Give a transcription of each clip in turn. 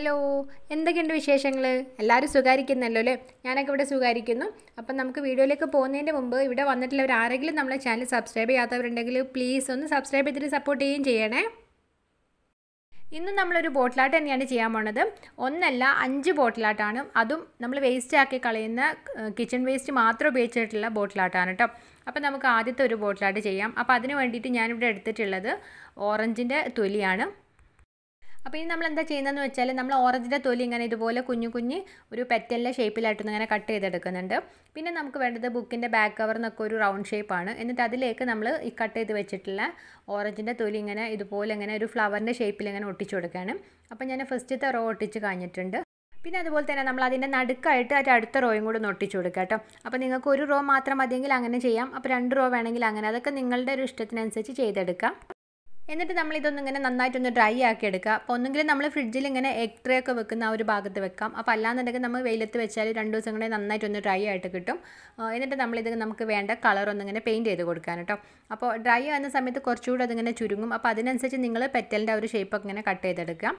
hello എന്തൊക്കെയുണ്ട് വിശേഷങ്ങൾ എല്ലാവരും സുഖാരിക്കുന്നല്ലോ അല്ലേ ഞാനൊക്കെ ഇവിടെ സുഖാരിക്കുന്നു അപ്പം നമുക്ക് വീഡിയോയിലേക്ക് പോകുന്നതിൻ്റെ മുമ്പ് ഇവിടെ വന്നിട്ടുള്ളവർ ആരെങ്കിലും നമ്മളെ ചാനൽ സബ്സ്ക്രൈബ് ചെയ്യാത്തവരുണ്ടെങ്കിൽ പ്ലീസ് ഒന്ന് സബ്സ്ക്രൈബ് ചെയ്തിട്ട് സപ്പോർട്ട് ചെയ്യുകയും ചെയ്യണേ ഇന്ന് നമ്മളൊരു ബോട്ടിലാട്ട് തന്നെയാണ് ചെയ്യാൻ പോണത് ഒന്നല്ല അഞ്ച് ബോട്ടിലാട്ടാണ് അതും നമ്മൾ വേസ്റ്റ് ആക്കി കളയുന്ന കിച്ചൺ വേസ്റ്റ് മാത്രം ഉപയോഗിച്ചിട്ടുള്ള ബോട്ടിലാട്ടാണ് കേട്ടോ അപ്പോൾ നമുക്ക് ആദ്യത്തെ ഒരു ബോട്ടിലാട്ട് ചെയ്യാം അപ്പോൾ അതിന് വേണ്ടിയിട്ട് ഞാനിവിടെ എടുത്തിട്ടുള്ളത് ഓറഞ്ചിൻ്റെ തൊലിയാണ് അപ്പോൾ ഇനി നമ്മൾ എന്താ ചെയ്യുന്നതെന്ന് വെച്ചാൽ നമ്മൾ ഓറഞ്ചിൻ്റെ തൊലി ഇങ്ങനെ ഇതുപോലെ കുഞ്ഞു കുഞ്ഞ് ഒരു പെറ്റലിൻ്റെ ഷേപ്പിലായിട്ടൊന്ന് ഇങ്ങനെ കട്ട് ചെയ്തെടുക്കുന്നുണ്ട് പിന്നെ നമുക്ക് വേണ്ടത് ബുക്കിൻ്റെ ബാക്ക് കവർ എന്നൊക്കെ ഒരു റൗണ്ട് ഷേപ്പാണ് എന്നിട്ട് അതിലേക്ക് നമ്മൾ ഈ കട്ട് ചെയ്ത് വെച്ചിട്ടുള്ള ഓറഞ്ചിൻ്റെ തൊലി ഇങ്ങനെ ഇതുപോലെ ഇങ്ങനെ ഒരു ഫ്ലവറിൻ്റെ ഷേപ്പിൽ ഇങ്ങനെ ഒട്ടിച്ചു കൊടുക്കുകയാണ് അപ്പോൾ ഞാൻ ഫസ്റ്റത്തെ റോ ഒട്ടിച്ച് കഴിഞ്ഞിട്ടുണ്ട് പിന്നെ അതുപോലെ തന്നെ നമ്മൾ അതിൻ്റെ നടുക്കായിട്ട് ഒരു അടുത്ത റോയും കൂടി ഒട്ടിച്ചു കൊടുക്കുക കേട്ടോ അപ്പോൾ നിങ്ങൾക്ക് ഒരു റോ മാത്രം മതിയെങ്കിൽ അങ്ങനെ ചെയ്യാം അപ്പോൾ രണ്ട് റോ വേണമെങ്കിൽ അങ്ങനെ അതൊക്കെ നിങ്ങളുടെ ഒരു ഇഷ്ടത്തിനനുസരിച്ച് ചെയ്തെടുക്കാം എന്നിട്ട് നമ്മൾ ഇതൊന്നും ഇങ്ങനെ നന്നായിട്ടൊന്ന് ഡ്രൈ ആക്കി എടുക്കുക അപ്പോൾ ഒന്നുകിൽ നമ്മൾ ഫ്രിഡ്ജിൽ ഇങ്ങനെ എഗ് ട്രേ ഒക്കെ വെക്കുന്ന ആ ഒരു ഭാഗത്ത് വെക്കാം അപ്പോൾ അല്ലാന്നുണ്ടെങ്കിൽ നമ്മൾ വെയിലത്ത് വെച്ചാൽ രണ്ട് ദിവസം കൂടെ നന്നായിട്ടൊന്ന് ഡ്രൈ ആയിട്ട് കിട്ടും എന്നിട്ട് നമ്മളിത് നമുക്ക് വേണ്ട കളർ ഒന്നിങ്ങനെ പെയിൻറ്റ് ചെയ്ത് കൊടുക്കാൻ കേട്ടോ അപ്പോൾ ഡ്രൈ ആകുന്ന സമയത്ത് കുറച്ചുകൂടി അതിങ്ങനെ ചുരുങ്ങും അപ്പോൾ അതിനനുസരിച്ച് നിങ്ങൾ പെറ്റലിൻ്റെ ആ ഒരു ഒക്കെ ഇങ്ങനെ കട്ട് ചെയ്തെടുക്കുക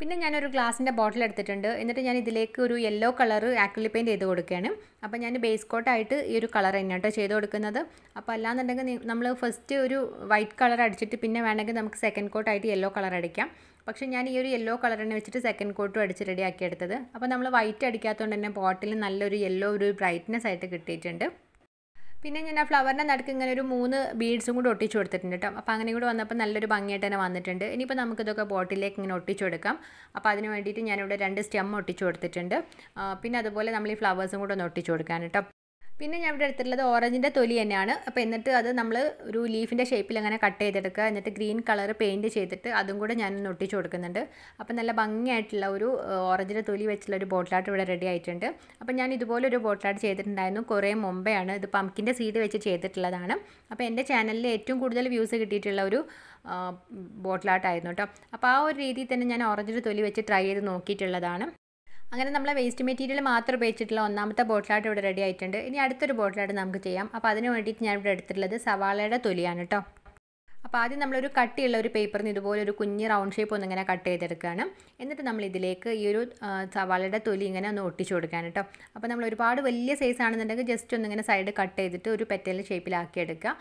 പിന്നെ ഞാനൊരു ഗ്ലാസിൻ്റെ ബോട്ടിൽ എടുത്തിട്ടുണ്ട് എന്നിട്ട് ഞാൻ ഇതിലേക്ക് ഒരു യെല്ലോ കളർ ആക്രിലിക് പെയിൻറ്റ് ചെയ്ത് കൊടുക്കുകയാണ് അപ്പോൾ ഞാൻ ബേസ് കോട്ടായിട്ട് ഈ ഒരു കളർ തന്നെ കേട്ടോ ചെയ്ത് കൊടുക്കുന്നത് അപ്പോൾ അല്ലാന്നുണ്ടെങ്കിൽ നമ്മൾ ഫസ്റ്റ് ഒരു വൈറ്റ് കളർ അടിച്ചിട്ട് പിന്നെ വേണമെങ്കിൽ നമുക്ക് സെക്കൻഡ് കോട്ടായിട്ട് യെല്ലോ കളർ അടിക്കാം പക്ഷേ ഞാൻ ഈ ഒരു യെല്ലോ തന്നെ വെച്ചിട്ട് സെക്കൻഡ് കോട്ടും അടിച്ച് റെഡിയാക്കി എടുത്തത് അപ്പോൾ നമ്മൾ വൈറ്റ് അടിക്കാത്തതുകൊണ്ട് തന്നെ ബോട്ടിൽ നല്ലൊരു യെല്ലോ ഒരു ബ്രൈറ്റ്നെസ് ആയിട്ട് കിട്ടിയിട്ടുണ്ട് പിന്നെ ഞാൻ ആ ഫ്ലവറിൻ്റെ നടുക്ക് ഇങ്ങനെ ഒരു മൂന്ന് ബീഡ്സും കൂടി ഒട്ടിച്ചു കൊടുത്തിട്ടുണ്ട് കേട്ടോ അപ്പോൾ അങ്ങനെ കൂടെ വന്നപ്പോൾ നല്ലൊരു ഭംഗിയായിട്ട് തന്നെ വന്നിട്ടുണ്ട് ഇനിയിപ്പോൾ നമുക്കിതൊക്കെ ബോട്ടിലേക്ക് ഇങ്ങനെ ഒട്ടിച്ചു കൊടുക്കാം അപ്പോൾ അതിന് വേണ്ടിയിട്ട് ഞാനിവിടെ രണ്ട് സ്റ്റെം ഒട്ടിച്ചു കൊടുത്തിട്ടുണ്ട് പിന്നെ അതുപോലെ നമ്മൾ ഈ ഫ്ലവേഴ്സും കൂടെ ഒന്ന് ഒട്ടിച്ചു കൊടുക്കാൻ കേട്ടോ പിന്നെ ഞാൻ ഇവിടെ എടുത്തിട്ടുള്ളത് ഓറഞ്ചിൻ്റെ തൊലി തന്നെയാണ് അപ്പോൾ എന്നിട്ട് അത് നമ്മൾ ഒരു ലീഫിൻ്റെ ഷേപ്പിൽ അങ്ങനെ കട്ട് ചെയ്തെടുക്കുക എന്നിട്ട് ഗ്രീൻ കളർ പെയിൻറ്റ് ചെയ്തിട്ട് അതും കൂടെ ഞാൻ ഒട്ടിച്ച് കൊടുക്കുന്നുണ്ട് അപ്പോൾ നല്ല ഭംഗിയായിട്ടുള്ള ഒരു ഓറഞ്ചിൻ്റെ തൊലി വെച്ചുള്ള ഒരു ബോട്ടിലാട്ട് ഇവിടെ റെഡി ആയിട്ടുണ്ട് അപ്പോൾ ഞാൻ ഇതുപോലെ ഒരു ബോട്ടിലാട്ട് ചെയ്തിട്ടുണ്ടായിരുന്നു കുറേ മുമ്പെയാണ് ഇത് പംകിൻ്റെ സീഡ് വെച്ച് ചെയ്തിട്ടുള്ളതാണ് അപ്പോൾ എൻ്റെ ചാനലിൽ ഏറ്റവും കൂടുതൽ വ്യൂസ് കിട്ടിയിട്ടുള്ള ഒരു ബോട്ടിലാട്ടായിരുന്നു കേട്ടോ അപ്പോൾ ആ ഒരു രീതിയിൽ തന്നെ ഞാൻ ഓറഞ്ചിൻ്റെ തൊലി വെച്ച് ട്രൈ ചെയ്ത് നോക്കിയിട്ടുള്ളതാണ് അങ്ങനെ നമ്മൾ വേസ്റ്റ് മെറ്റീരിയൽ മാത്രം ഉപയോഗിച്ചിട്ടുള്ള ഒന്നാമത്തെ ബോട്ടിലായിട്ട് ഇവിടെ റെഡി ആയിട്ടുണ്ട് ഇനി അടുത്തൊരു ബോട്ടിലായിട്ട് നമുക്ക് ചെയ്യാം അപ്പോൾ അതിന് വേണ്ടിയിട്ട് ഞാൻ ഇവിടെ എടുത്തിട്ടുള്ളത് സവാളയുടെ തൊലിയാണ് കേട്ടോ അപ്പോൾ ആദ്യം നമ്മളൊരു കട്ടിയുള്ള ഒരു നിന്ന് ഇതുപോലെ ഒരു കുഞ്ഞ് റൗണ്ട് ഷേപ്പ് ഒന്ന് ഇങ്ങനെ കട്ട് ചെയ്തെടുക്കുകയാണ് എന്നിട്ട് നമ്മൾ ഇതിലേക്ക് ഈ ഒരു സവാളയുടെ തൊലി ഇങ്ങനെ ഒന്ന് ഒട്ടിച്ചു കൊടുക്കാനാണ് കേട്ടോ അപ്പോൾ നമ്മൾ ഒരുപാട് വലിയ സൈസ് ആണെന്നുണ്ടെങ്കിൽ ജസ്റ്റ് ഒന്നിങ്ങനെ സൈഡ് കട്ട് ചെയ്തിട്ട് ഒരു പെറ്റൽ ഷേപ്പിലാക്കിയെടുക്കുക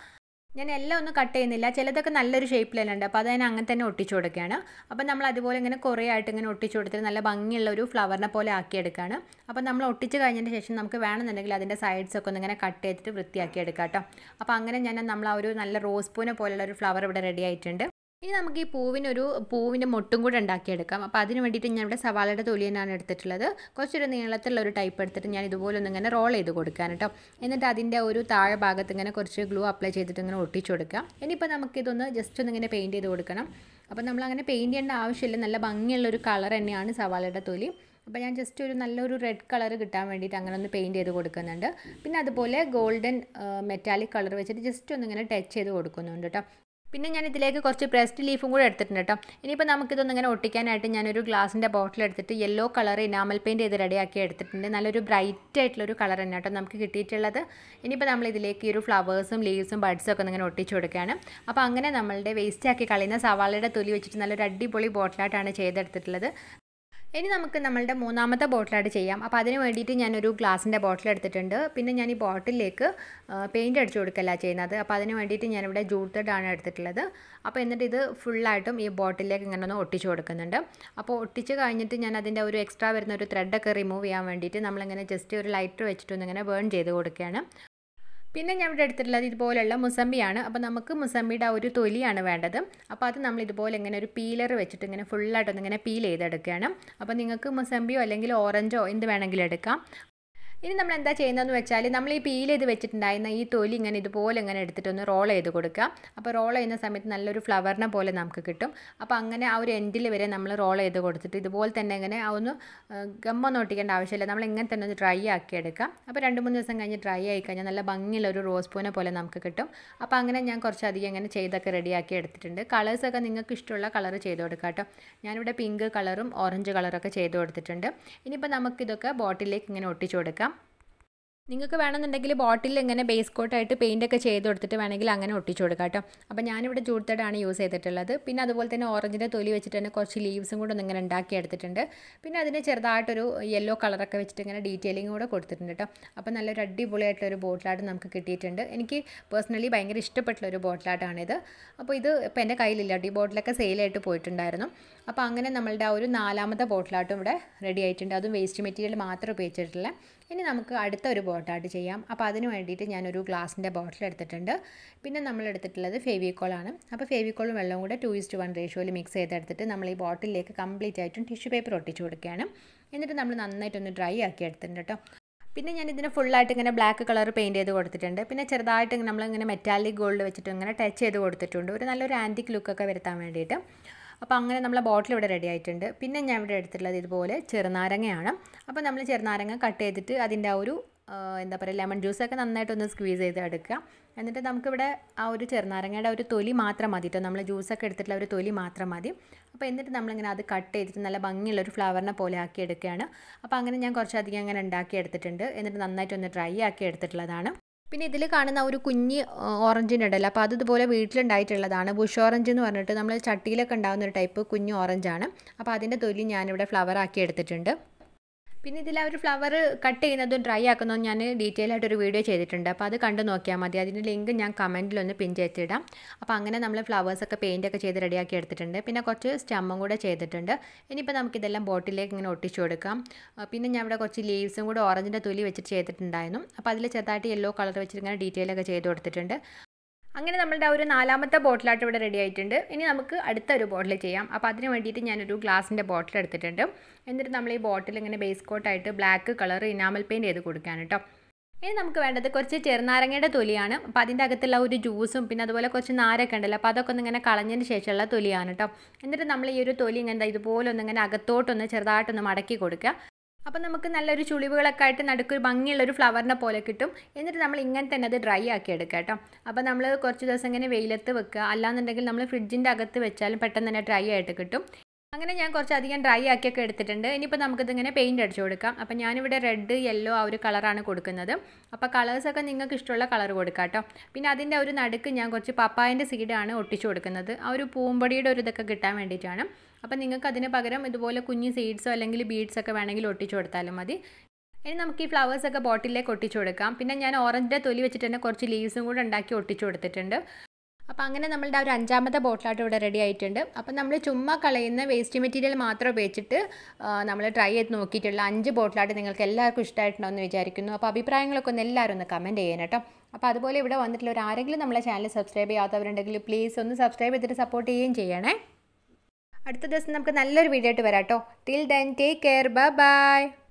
ഞാൻ എല്ലാം ഒന്നും കട്ട് ചെയ്യുന്നില്ല ചിലതൊക്കെ നല്ലൊരു ഷേപ്പിലെല്ലാം ഉണ്ട് അപ്പോൾ അതിനെ അങ്ങനെ തന്നെ ഒട്ടിച്ചു കൊടുക്കുകയാണ് അപ്പോൾ നമ്മൾ അതുപോലെ ഇങ്ങനെ കുറേ ആയിട്ട് ഇങ്ങനെ ഒട്ടിച്ചു കൊടുത്തിട്ട് നല്ല ഭംഗിയുള്ള ഒരു ഫ്ലവറിനെ പോലെ ആക്കിയെടുക്കുകയാണ് അപ്പോൾ നമ്മൾ ഒട്ടിച്ച് കഴിഞ്ഞതിന് ശേഷം നമുക്ക് വേണമെന്നുണ്ടെങ്കിൽ അതിൻ്റെ സൈഡ്സൊക്കെ ഒന്ന് ഇങ്ങനെ കട്ട് ചെയ്തിട്ട് വൃത്തിയാക്കി എടുക്കാം കേട്ടോ അപ്പോൾ അങ്ങനെ ഞാൻ നമ്മൾ ആ ഒരു നല്ല റോസ് പൂനെ പോലെയുള്ള ഒരു ഫ്ലവർ ഇവിടെ റെഡി ആയിട്ടുണ്ട് ഇനി നമുക്ക് ഈ പൂവിനൊരു പൂവിൻ്റെ മൊട്ടും കൂടെ ഉണ്ടാക്കിയെടുക്കാം അപ്പോൾ അതിന് വേണ്ടിയിട്ട് ഞാൻ ഇവിടെ സവാളയുടെ തൊലി തന്നെയാണ് എടുത്തിട്ടുള്ളത് കുറച്ചൊരു നീളത്തിലുള്ള ഒരു ടൈപ്പ് എടുത്തിട്ട് ഞാൻ ഇതുപോലെ ഒന്ന് ഇങ്ങനെ റോൾ ചെയ്ത് കൊടുക്കാൻ കേട്ടോ എന്നിട്ട് അതിൻ്റെ ഒരു താഴെ ഭാഗത്ത് ഇങ്ങനെ കുറച്ച് ഗ്ലൂ അപ്ലൈ ചെയ്തിട്ട് ഇങ്ങനെ ഒട്ടിച്ചു കൊടുക്കാം ഇനിയിപ്പോൾ നമുക്കിതൊന്ന് ജസ്റ്റ് ഒന്ന് ഇങ്ങനെ പെയിൻറ്റ് ചെയ്ത് കൊടുക്കണം അപ്പോൾ നമ്മൾ അങ്ങനെ പെയിൻറ്റ് ചെയ്യേണ്ട ആവശ്യമില്ല നല്ല ഭംഗിയുള്ള ഒരു കളർ തന്നെയാണ് സവാളയുടെ തൊലി അപ്പോൾ ഞാൻ ജസ്റ്റ് ഒരു നല്ലൊരു റെഡ് കളർ കിട്ടാൻ വേണ്ടിയിട്ട് അങ്ങനെ ഒന്ന് പെയിൻറ്റ് ചെയ്ത് കൊടുക്കുന്നുണ്ട് പിന്നെ അതുപോലെ ഗോൾഡൻ മെറ്റാലിക് കളർ വെച്ചിട്ട് ജസ്റ്റ് ഒന്ന് ഇങ്ങനെ ടച്ച് ചെയ്ത് കൊടുക്കുന്നുണ്ട് കേട്ടോ പിന്നെ ഞാൻ ഇതിലേക്ക് കുറച്ച് പ്രസ്ഡ് ലീഫും കൂടെ എടുത്തിട്ടുണ്ട് കേട്ടോ ഇനിയിപ്പോൾ നമുക്കിതൊന്നും ഇങ്ങനെ ഒട്ടിക്കാനായിട്ട് ഞാനൊരു ഗ്ലാസിൻ്റെ ബോട്ടിൽ എടുത്തിട്ട് യെല്ലോ കളർ ഇനാമൽ പെയിൻ്റ് ചെയ്ത് റെഡിയാക്കി എടുത്തിട്ടുണ്ട് നല്ലൊരു ബ്രൈറ്റ് ആയിട്ടുള്ളൊരു കളർ തന്നെ കേട്ടോ നമുക്ക് കിട്ടിയിട്ടുള്ളത് ഇനിയിപ്പോൾ നമ്മൾ ഇതിലേക്ക് ഈ ഒരു ഫ്ലവേഴ്സും ലീവ്സും ബഡ്സും ഒക്കെ ഇങ്ങനെ ഒട്ടിച്ചു കൊടുക്കുകയാണ് അപ്പോൾ അങ്ങനെ നമ്മളുടെ വേസ്റ്റ് ആക്കി കളയുന്ന സവാളയുടെ തൊലി വെച്ചിട്ട് നല്ലൊരു അടിപൊളി ബോട്ടിലായിട്ടാണ് ചെയ്തെടുത്തിട്ടുള്ളത് ഇനി നമുക്ക് നമ്മളുടെ മൂന്നാമത്തെ ബോട്ടിൽ ചെയ്യാം അപ്പോൾ അതിന് വേണ്ടിയിട്ട് ഞാനൊരു ഗ്ലാസിൻ്റെ ബോട്ടിൽ എടുത്തിട്ടുണ്ട് പിന്നെ ഞാൻ ഈ ബോട്ടിലേക്ക് പെയിൻറ്റ് അടിച്ചു കൊടുക്കല്ല ചെയ്യുന്നത് അപ്പോൾ അതിന് വേണ്ടിയിട്ട് ഞാനിവിടെ ജൂട്ടഡാണ് എടുത്തിട്ടുള്ളത് അപ്പോൾ എന്നിട്ട് ഇത് ഫുള്ളായിട്ടും ഈ ബോട്ടിലേക്ക് ഇങ്ങനെ ഒന്ന് ഒട്ടിച്ചു കൊടുക്കുന്നുണ്ട് അപ്പോൾ ഒട്ടിച്ച് കഴിഞ്ഞിട്ട് ഞാൻ അതിൻ്റെ ഒരു എക്സ്ട്രാ വരുന്ന ഒരു ത്രെഡൊക്കെ റിമൂവ് ചെയ്യാൻ വേണ്ടിയിട്ട് നമ്മളിങ്ങനെ ജസ്റ്റ് ഒരു ലൈറ്റർ വെച്ചിട്ടൊന്നിങ്ങനെ ബേൺ ചെയ്ത് കൊടുക്കുകയാണ് പിന്നെ ഞാൻ ഇവിടെ എടുത്തിട്ടുള്ളത് ഇതുപോലെയുള്ള മുസമ്പിയാണ് അപ്പോൾ നമുക്ക് മുസമ്പിയുടെ ആ ഒരു തൊലിയാണ് വേണ്ടത് അപ്പോൾ അത് നമ്മൾ ഇതുപോലെ ഇങ്ങനെ ഒരു പീലർ വെച്ചിട്ട് ഇങ്ങനെ ഫുള്ളായിട്ടൊന്നിങ്ങനെ ഇങ്ങനെ പീൽ ചെയ്തെടുക്കുകയാണ് അപ്പോൾ നിങ്ങൾക്ക് മുസമ്പിയോ അല്ലെങ്കിൽ ഓറഞ്ചോ എന്ത് വേണമെങ്കിലും എടുക്കാം ഇനി നമ്മൾ എന്താ ചെയ്യുന്നതെന്ന് വെച്ചാൽ നമ്മൾ ഈ പീൽ ചെയ്ത് വെച്ചിട്ടുണ്ടായിരുന്ന ഈ തൊലി ഇങ്ങനെ ഇതുപോലെ ഇങ്ങനെ എടുത്തിട്ടൊന്ന് റോൾ ചെയ്ത് കൊടുക്കുക അപ്പോൾ റോൾ ചെയ്യുന്ന സമയത്ത് നല്ലൊരു ഫ്ലവറിനെ പോലെ നമുക്ക് കിട്ടും അപ്പോൾ അങ്ങനെ ആ ഒരു എൻഡിൽ വരെ നമ്മൾ റോൾ ചെയ്ത് കൊടുത്തിട്ട് ഇതുപോലെ തന്നെ ഇങ്ങനെ ഒന്ന് ഗമ്മൊന്നും ഒട്ടിക്കേണ്ട ആവശ്യമില്ല നമ്മൾ ഇങ്ങനെ തന്നെ ഒന്ന് ഡ്രൈ ആക്കി എടുക്കാം അപ്പോൾ രണ്ട് മൂന്ന് ദിവസം കഴിഞ്ഞ് ഡ്രൈ ആയി കഴിഞ്ഞാൽ നല്ല ഭംഗിയുള്ള ഒരു റോസ് പൂനെ പോലെ നമുക്ക് കിട്ടും അപ്പോൾ അങ്ങനെ ഞാൻ കുറച്ചധികം ഇങ്ങനെ ചെയ്തൊക്കെ റെഡിയാക്കി എടുത്തിട്ടുണ്ട് കളേഴ്സൊക്കെ നിങ്ങൾക്ക് ഇഷ്ടമുള്ള കളർ ചെയ്ത് കൊടുക്കാം കേട്ടോ ഞാനിവിടെ പിങ്ക് കളറും ഓറഞ്ച് കളറൊക്കെ ചെയ്ത് കൊടുത്തിട്ടുണ്ട് ഇനിയിപ്പോൾ നമുക്കിതൊക്കെ ബോട്ടിലേക്ക് ഇങ്ങനെ ഒട്ടിച്ചു കൊടുക്കാം നിങ്ങൾക്ക് വേണമെന്നുണ്ടെങ്കിൽ ബോട്ടിൽ ഇങ്ങനെ ബേസ് കോട്ടായിട്ട് പെയിൻ്റ് ഒക്കെ ചെയ്ത് കൊടുത്തിട്ട് വേണമെങ്കിൽ അങ്ങനെ ഒട്ടിച്ചു കൊടുക്കാം കേട്ടോ അപ്പോൾ ഞാനിവിടെ ജൂട്ടഡാണ് യൂസ് ചെയ്തിട്ടുള്ളത് പിന്നെ അതുപോലെ തന്നെ ഓറഞ്ചിൻ്റെ തൊലി വെച്ചിട്ട് തന്നെ കുറച്ച് ലീവ്സും കൂടെ ഒന്നിങ്ങനെ ഉണ്ടാക്കി എടുത്തിട്ടുണ്ട് പിന്നെ അതിന് ചെറുതായിട്ടൊരു യെല്ലോ കളറൊക്കെ വെച്ചിട്ട് ഇങ്ങനെ ഡീറ്റെയിലിംഗ് കൂടെ കൊടുത്തിട്ടുണ്ട് കേട്ടോ അപ്പോൾ നല്ലൊരു അടിപൊളിയായിട്ടൊരു ബോട്ടിലാട്ട് നമുക്ക് കിട്ടിയിട്ടുണ്ട് എനിക്ക് പേഴ്സണലി ഭയങ്കര ഇഷ്ടപ്പെട്ടുള്ള ഒരു ബോട്ടിലായിട്ടാണിത് അപ്പോൾ ഇത് ഇപ്പോൾ എൻ്റെ കയ്യിലില്ല ഈ ബോട്ടിലൊക്കെ സെയിലായിട്ട് പോയിട്ടുണ്ടായിരുന്നു അപ്പോൾ അങ്ങനെ നമ്മളുടെ ആ ഒരു നാലാമത്തെ ബോട്ടിലാട്ടും ഇവിടെ റെഡി ആയിട്ടുണ്ട് അതും വേസ്റ്റ് മെറ്റീരിയൽ മാത്രം ഉപയോഗിച്ചിട്ടില്ല ഇനി നമുക്ക് അടുത്ത ഒരു കോട്ടായിട്ട് ചെയ്യാം അപ്പോൾ അതിന് വേണ്ടിയിട്ട് ഞാനൊരു ഗ്ലാസിൻ്റെ ബോട്ടിൽ എടുത്തിട്ടുണ്ട് പിന്നെ നമ്മൾ എടുത്തിട്ടുള്ളത് ഫേവിക്കോളാണ് അപ്പോൾ ഫേവിക്കോളും വെള്ളവും കൂടെ ടു ഇസ്റ്റ് വൺ റേഷ്യോയിൽ മിക്സ് ചെയ്തെടുത്തിട്ട് നമ്മൾ ഈ ബോട്ടിലേക്ക് കംപ്ലീറ്റ് ആയിട്ടും ടിഷ്യൂ പേപ്പർ ഒട്ടിച്ചു കൊടുക്കുകയാണ് എന്നിട്ട് നമ്മൾ നന്നായിട്ടൊന്ന് ഡ്രൈ ആക്കി എടുത്തിട്ടുണ്ട് കേട്ടോ പിന്നെ ഞാൻ ഇതിന് ഫുള്ളായിട്ട് ഇങ്ങനെ ബ്ലാക്ക് കളർ പെയിൻറ്റ് ചെയ്ത് കൊടുത്തിട്ടുണ്ട് പിന്നെ ചെറുതായിട്ട് നമ്മളിങ്ങനെ മെറ്റാലിക് ഗോൾഡ് വെച്ചിട്ട് ഇങ്ങനെ ടച്ച് ചെയ്ത് കൊടുത്തിട്ടുണ്ട് ഒരു നല്ലൊരു ആൻറ്റിക് ലുക്കൊക്കെ വരുത്താൻ വേണ്ടിയിട്ട് അപ്പോൾ അങ്ങനെ നമ്മളെ ബോട്ടിൽ ഇവിടെ റെഡി ആയിട്ടുണ്ട് പിന്നെ ഞാൻ ഇവിടെ എടുത്തിട്ടുള്ളത് ഇതുപോലെ ചെറുനാരങ്ങയാണ് അപ്പോൾ നമ്മൾ ചെറുനാരങ്ങ കട്ട് ചെയ്തിട്ട് അതിൻ്റെ ആ ഒരു എന്താ പറയുക ലെമൺ ജ്യൂസൊക്കെ നന്നായിട്ടൊന്ന് സ്ക്വീസ് ചെയ്ത് എടുക്കുക എന്നിട്ട് നമുക്കിവിടെ ആ ഒരു ചെറുനാരങ്ങയുടെ ഒരു തൊലി മാത്രം മതി കേട്ടോ നമ്മൾ ജ്യൂസൊക്കെ എടുത്തിട്ടുള്ള ഒരു തൊലി മാത്രം മതി അപ്പോൾ എന്നിട്ട് നമ്മളിങ്ങനെ അത് കട്ട് ചെയ്തിട്ട് നല്ല ഭംഗിയുള്ള ഒരു ഫ്ലവറിനെ പോലെ ആക്കി എടുക്കുകയാണ് അപ്പോൾ അങ്ങനെ ഞാൻ കുറച്ചധികം അങ്ങനെ ഉണ്ടാക്കി എടുത്തിട്ടുണ്ട് എന്നിട്ട് നന്നായിട്ടൊന്ന് ഡ്രൈ ആക്കി എടുത്തിട്ടുള്ളതാണ് പിന്നെ ഇതിൽ കാണുന്ന ഒരു കുഞ്ഞ് ഓറഞ്ചിൻ്റെ ഉണ്ടല്ലോ അപ്പോൾ അത് ഇതുപോലെ വീട്ടിലുണ്ടായിട്ടുള്ളതാണ് ബുഷ് ഓറഞ്ച് എന്ന് പറഞ്ഞിട്ട് നമ്മൾ ചട്ടിയിലൊക്കെ ഉണ്ടാകുന്ന ഒരു ടൈപ്പ് കുഞ്ഞ് ഓറഞ്ചാണ് അപ്പോൾ അതിൻ്റെ തൊലി ഞാനിവിടെ ഫ്ലവർ ആക്കി എടുത്തിട്ടുണ്ട് പിന്നെ ഇതിൽ ആ ഒരു ഫ്ലവർ കട്ട് ചെയ്യുന്നതും ഡ്രൈ ആക്കുന്നതും ഞാൻ ഡീറ്റെയിൽ ആയിട്ട് ഒരു വീഡിയോ ചെയ്തിട്ടുണ്ട് അപ്പോൾ അത് കണ്ടു നോക്കിയാൽ മതി അതിൻ്റെ ലിങ്ക് ഞാൻ കമൻറ്റിലൊന്ന് പിൻ ചെയ്തിടാം അപ്പോൾ അങ്ങനെ നമ്മൾ ഫ്ലവേഴ്സൊക്കെ ഒക്കെ ചെയ്ത് റെഡിയാക്കി എടുത്തിട്ടുണ്ട് പിന്നെ കുറച്ച് സ്റ്റമ്മും കൂടെ ചെയ്തിട്ടുണ്ട് ഇനിയിപ്പോൾ നമുക്കിതെല്ലാം ബോട്ടിലേക്ക് ഇങ്ങനെ ഒട്ടിച്ചു കൊടുക്കാം പിന്നെ ഞാൻ ഇവിടെ കുറച്ച് ലീവ്സും കൂടെ ഓറഞ്ചിൻ്റെ തൊലി വെച്ചിട്ട് ചെയ്തിട്ടുണ്ടായിരുന്നു അപ്പോൾ അതിൽ ചെറുതായിട്ട് യെല്ലോ കളർ വെച്ചിട്ട് ഇങ്ങനെ ഡീറ്റെയിലൊക്കെ ചെയ്ത് കൊടുത്തിട്ടുണ്ട് അങ്ങനെ നമ്മളുടെ ഒരു നാലാമത്തെ ബോട്ടിലായിട്ട് ഇവിടെ റെഡി ആയിട്ടുണ്ട് ഇനി നമുക്ക് അടുത്ത ഒരു ബോട്ടിൽ ചെയ്യാം അപ്പോൾ അതിന് വേണ്ടിയിട്ട് ഞാനൊരു ഗ്ലാസിൻ്റെ ബോട്ടിൽ എടുത്തിട്ടുണ്ട് എന്നിട്ട് നമ്മൾ ഈ ബോട്ടിൽ ഇങ്ങനെ ബേസ് കോട്ടായിട്ട് ബ്ലാക്ക് കളർ ഇനാമൽ പെയിൻറ്റ് ചെയ്ത് കൊടുക്കാൻ കേട്ടോ ഇനി നമുക്ക് വേണ്ടത് കുറച്ച് ചെറുനാരങ്ങയുടെ തൊലിയാണ് അപ്പോൾ അതിൻ്റെ അകത്തുള്ള ഒരു ജ്യൂസും പിന്നെ അതുപോലെ കുറച്ച് നാരൊക്കെ ഉണ്ടല്ലോ അപ്പോൾ അതൊക്കെ ഒന്ന് ഇങ്ങനെ കളഞ്ഞതിന് ശേഷമുള്ള തൊലിയാണ് കേട്ടോ എന്നിട്ട് നമ്മൾ ഈ ഒരു തൊലി ഇങ്ങനെ ഇതുപോലെ ഒന്നിങ്ങനെ അകത്തോട്ടൊന്ന് ചെറുതായിട്ടൊന്ന് മടക്കി കൊടുക്കുക അപ്പം നമുക്ക് നല്ലൊരു ചുളിവുകളൊക്കെ ആയിട്ട് നടുക്കൊരു ഭംഗിയുള്ളൊരു ഫ്ലവറിനെ പോലെ കിട്ടും എന്നിട്ട് നമ്മൾ ഇങ്ങനെ തന്നെ അത് ഡ്രൈ ആക്കി എടുക്കുക കേട്ടോ അപ്പോൾ നമ്മൾ കുറച്ച് ദിവസം ഇങ്ങനെ വെയിലത്ത് വെക്കുക അല്ലാന്നുണ്ടെങ്കിൽ നമ്മൾ ഫ്രിഡ്ജിൻ്റെ അകത്ത് വെച്ചാലും പെട്ടെന്ന് തന്നെ ഡ്രൈ ആയിട്ട് കിട്ടും അങ്ങനെ ഞാൻ കുറച്ചധികം ഡ്രൈ ആക്കിയൊക്കെ എടുത്തിട്ടുണ്ട് ഇനിയിപ്പോൾ നമുക്കിതിങ്ങനെ പെയിൻറ്റ് അടിച്ചു കൊടുക്കാം അപ്പോൾ ഞാനിവിടെ റെഡ് യെല്ലോ ആ ഒരു കളറാണ് കൊടുക്കുന്നത് അപ്പോൾ കളേഴ്സൊക്കെ നിങ്ങൾക്ക് ഇഷ്ടമുള്ള കളർ കൊടുക്കാം കേട്ടോ പിന്നെ അതിൻ്റെ ഒരു നടുക്ക് ഞാൻ കുറച്ച് പപ്പായൻ്റെ സീഡാണ് ഒട്ടിച്ചു കൊടുക്കുന്നത് ആ ഒരു പൂമ്പൊടിയുടെ ഒരു ഇതൊക്കെ കിട്ടാൻ വേണ്ടിയിട്ടാണ് അപ്പോൾ നിങ്ങൾക്ക് അതിന് പകരം ഇതുപോലെ കുഞ്ഞ് സീഡ്സോ അല്ലെങ്കിൽ ബീഡ്സ് ഒക്കെ വേണമെങ്കിൽ ഒട്ടിച്ചു കൊടുത്താലും മതി ഇനി നമുക്ക് ഈ ഫ്ലവേഴ്സൊക്കെ ബോട്ടിലേക്ക് ഒട്ടിച്ചു കൊടുക്കാം പിന്നെ ഞാൻ ഓറഞ്ചിൻ്റെ തൊലി വെച്ചിട്ട് തന്നെ കുറച്ച് ലീവ്സും കൂടെ ഉണ്ടാക്കി ഒട്ടിച്ചു കൊടുത്തിട്ടുണ്ട് അപ്പോൾ അങ്ങനെ നമ്മളുടെ ആ ഒരു അഞ്ചാമത്തെ ബോട്ടിലായിട്ട് ഇവിടെ റെഡി ആയിട്ടുണ്ട് അപ്പം നമ്മൾ ചുമ്മാ കളയുന്ന വേസ്റ്റ് മെറ്റീരിയൽ മാത്രം ഉപയോഗിച്ചിട്ട് നമ്മൾ ട്രൈ ചെയ്ത് നോക്കിയിട്ടുള്ള അഞ്ച് ബോട്ടിലായിട്ട് നിങ്ങൾക്ക് എല്ലാവർക്കും ഇഷ്ടമായിട്ടുണ്ടോ എന്ന് വിചാരിക്കുന്നു അപ്പോൾ അഭിപ്രായങ്ങളൊക്കെ ഒന്ന് എല്ലാവരും ഒന്ന് കമൻറ്റ് ചെയ്യണം കേട്ടോ അപ്പോൾ അതുപോലെ ഇവിടെ വന്നിട്ടുള്ള ഒരു ആരെങ്കിലും നമ്മളെ ചാനൽ സബ്സ്ക്രൈബ് ചെയ്യാത്തവരുണ്ടെങ്കിൽ പ്ലീസ് ഒന്ന് സബ്സ്ക്രൈബ് ചെയ്തിട്ട് സപ്പോർട്ട് ചെയ്യുകയും ചെയ്യണേ അടുത്ത ദിവസം നമുക്ക് നല്ലൊരു വീഡിയോ ആയിട്ട് വരാം കേട്ടോ till then take care bye by